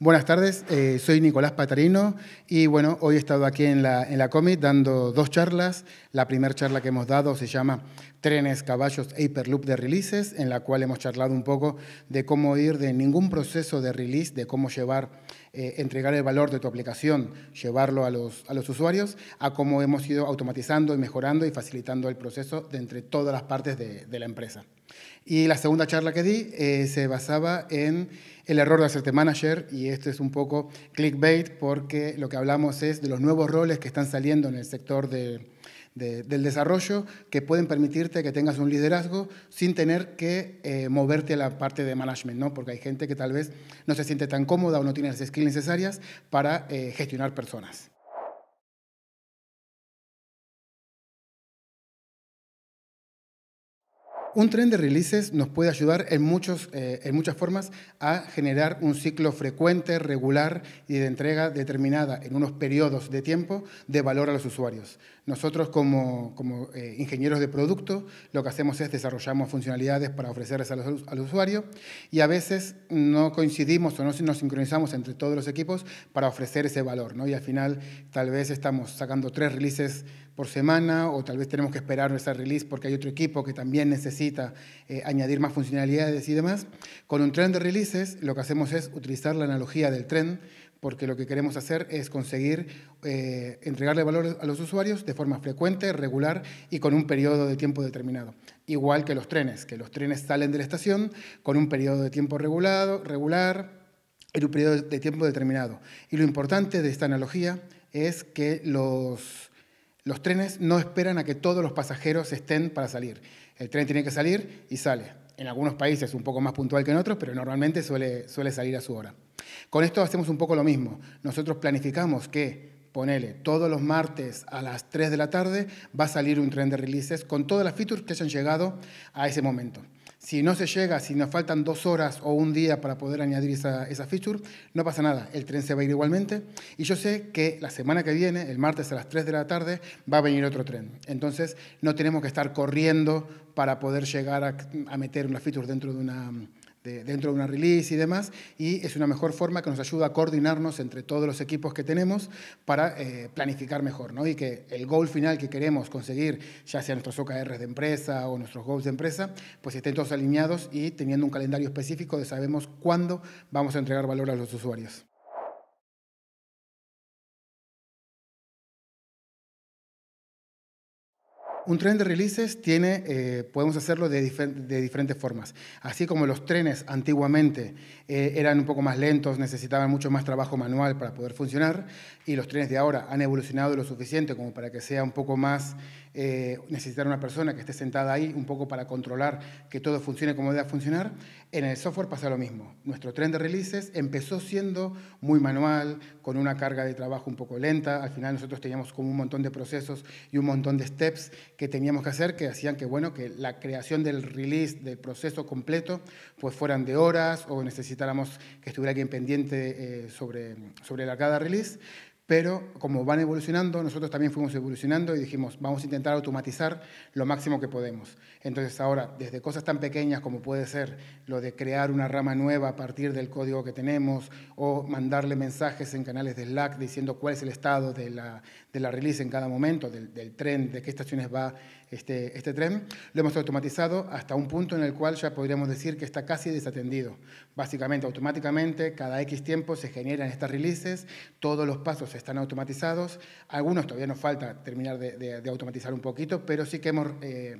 Buenas tardes, eh, soy Nicolás Patarino y bueno, hoy he estado aquí en la, en la Comit dando dos charlas. La primera charla que hemos dado se llama Trenes, Caballos e Hyperloop de Releases, en la cual hemos charlado un poco de cómo ir de ningún proceso de release, de cómo llevar eh, entregar el valor de tu aplicación, llevarlo a los, usuarios, a cómo hemos ido automatizando y mejorando y facilitando el proceso de entre todas las partes de, la empresa. Y la segunda charla que di eh, se basaba en el error de hacerte manager, y esto es un poco clickbait porque lo que hablamos es de los nuevos roles que están saliendo en el sector de, del desarrollo que pueden permitirte que tengas un liderazgo sin tener que eh, moverte a la parte de management, porque hay gente que tal vez no se siente tan cómoda o no tiene las skills necesarias para eh, gestionar personas. un tren de releases nos puede ayudar en, muchos, eh, en muchas formas a generar un ciclo frecuente, regular y de entrega determinada en unos periodos de tiempo de valor a los usuarios. Nosotros como, eh, ingenieros de producto lo que hacemos es desarrollamos funcionalidades para ofrecerles al, usuario y a veces no coincidimos o no nos sincronizamos entre todos los equipos para ofrecer ese valor. ¿no? Y al final tal vez estamos sacando tres releases por semana o tal vez tenemos que esperar nuestra release porque hay otro equipo que también necesita eh, añadir más funcionalidades y demás. Con un tren de releases lo que hacemos es utilizar la analogía del tren porque lo que queremos hacer es conseguir eh, entregarle valor a los usuarios de forma frecuente, regular y con un periodo de tiempo determinado. Igual que los trenes, que los trenes salen de la estación con un periodo de tiempo regulado, regular, en un periodo de tiempo determinado. Y lo importante de esta analogía es que los los trenes no esperan a que todos los pasajeros estén para salir. El tren tiene que salir y sale. En algunos países es un poco más puntual que en otros, pero normalmente suele, suele salir a su hora. Con esto hacemos un poco lo mismo. Nosotros planificamos que ponele, todos los martes a las 3 de la tarde va a salir un tren de releases con todas las features que hayan llegado a ese momento. Si no se llega, si nos faltan dos horas o un día para poder añadir esa, feature, no pasa nada, el tren se va a ir igualmente. Y yo sé que la semana que viene, el martes a las 3 de la tarde, va a venir otro tren. Entonces, no tenemos que estar corriendo para poder llegar a, a meter una feature dentro de una, dentro de una release y demás, y es una mejor forma que nos ayuda a coordinarnos entre todos los equipos que tenemos para eh, planificar mejor, ¿no? Y que el goal final que queremos conseguir, ya sea nuestros OKRs de empresa o nuestros goals de empresa, pues estén todos alineados y teniendo un calendario específico de sabemos cuándo vamos a entregar valor a los usuarios. un tren de releases tiene, eh, podemos hacerlo de, diferentes formas. Así como los trenes antiguamente eh, eran un poco más lentos, necesitaban mucho más trabajo manual para poder funcionar, y los trenes de ahora han evolucionado lo suficiente como para que sea un poco más, eh, necesitar una persona que esté sentada ahí un poco para controlar que todo funcione como debe funcionar, en el software pasa lo mismo. Nuestro tren de releases empezó siendo muy manual, con una carga de trabajo un poco lenta, al final nosotros teníamos como un montón de procesos y un montón de steps que teníamos que hacer que hacían que, bueno, que la creación del release, del proceso completo, pues fueran de horas o necesitáramos que estuviera alguien pendiente eh, sobre, sobre la cada release pero como van evolucionando, nosotros también fuimos evolucionando y dijimos, vamos a intentar automatizar lo máximo que podemos. Entonces ahora, desde cosas tan pequeñas como puede ser lo de crear una rama nueva a partir del código que tenemos o mandarle mensajes en canales de Slack diciendo cuál es el estado de la, de la release en cada momento, del, tren, de qué estaciones va este, este tren, lo hemos automatizado hasta un punto en el cual ya podríamos decir que está casi desatendido. Básicamente, automáticamente, cada X tiempo se generan estas releases, todos los pasos están automatizados, algunos todavía nos falta terminar de, automatizar un poquito, pero sí que hemos eh,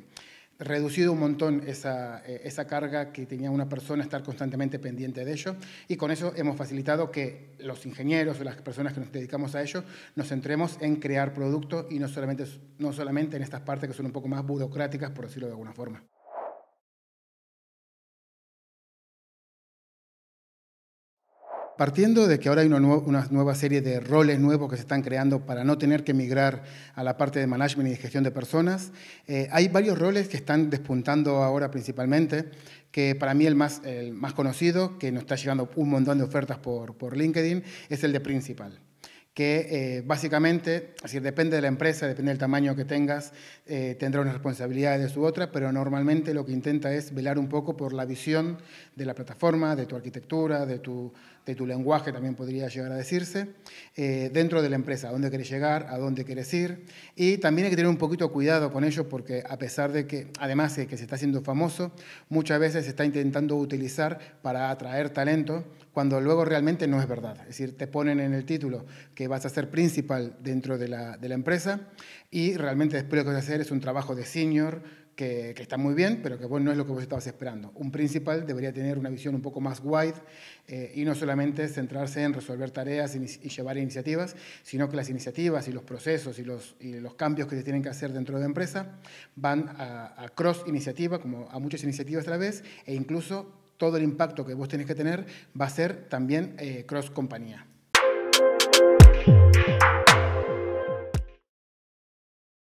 reducido un montón esa, eh, esa, carga que tenía una persona estar constantemente pendiente de ello y con eso hemos facilitado que los ingenieros o las personas que nos dedicamos a ello nos centremos en crear productos y no solamente, no solamente en estas partes que son un poco más burocráticas, por decirlo de alguna forma. partiendo de que ahora hay una nueva, serie de roles nuevos que se están creando para no tener que migrar a la parte de management y gestión de personas, eh, hay varios roles que están despuntando ahora principalmente, que para mí el más, el más conocido, que nos está llegando un montón de ofertas por, LinkedIn, es el de principal que eh, básicamente, así depende de la empresa, depende del tamaño que tengas, tendrá eh, tendrá unas responsabilidades su otra, pero normalmente lo que intenta es velar un poco por la visión de la plataforma, de tu arquitectura, de tu, tu lenguaje también podría llegar a decirse, eh, dentro de la empresa, a dónde quieres llegar, a dónde quieres ir. Y también hay que tener un poquito cuidado con ello porque a pesar de que, además de que se está haciendo famoso, muchas veces se está intentando utilizar para atraer talento cuando luego realmente no es verdad. Es decir, te ponen en el título que vas a ser principal dentro de la, de la empresa y realmente después lo que vas a hacer es un trabajo de senior, que, está muy bien, pero que bueno, no es lo que vos estabas esperando. Un principal debería tener una visión un poco más wide eh, y no solamente centrarse en resolver tareas y, llevar iniciativas, sino que las iniciativas y los procesos y los, cambios que se tienen que hacer dentro de la empresa van a, cross iniciativa, como a muchas iniciativas a la vez, e incluso todo el impacto que vos tenés que tener va a ser también eh, cross compañía.